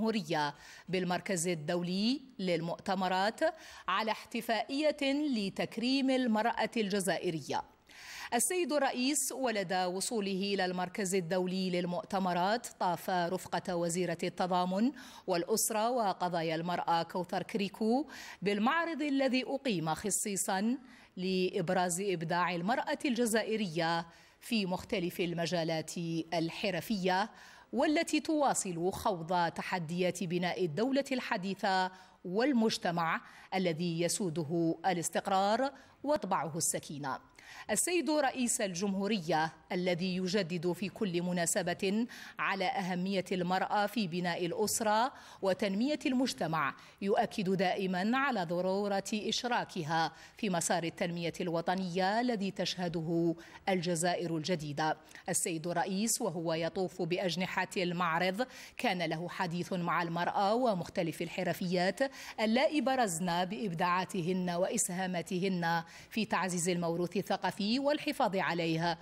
الجمهورية بالمركز الدولي للمؤتمرات على احتفائية لتكريم المرأة الجزائرية السيد الرئيس ولدى وصوله إلى المركز الدولي للمؤتمرات طاف رفقة وزيرة التضامن والأسرة وقضايا المرأة كوثر كريكو بالمعرض الذي أقيم خصيصا لإبراز إبداع المرأة الجزائرية في مختلف المجالات الحرفية والتي تواصل خوض تحديات بناء الدولة الحديثة والمجتمع الذي يسوده الاستقرار وتطبعه السكينه السيد رئيس الجمهوريه الذي يجدد في كل مناسبه على اهميه المراه في بناء الاسره وتنميه المجتمع يؤكد دائما على ضروره اشراكها في مسار التنميه الوطنيه الذي تشهده الجزائر الجديده السيد الرئيس وهو يطوف باجنحه المعرض كان له حديث مع المراه ومختلف الحرفيات اللائي برزن بإبداعاتهن وإسهاماتهن في تعزيز الموروث الثقافي والحفاظ عليه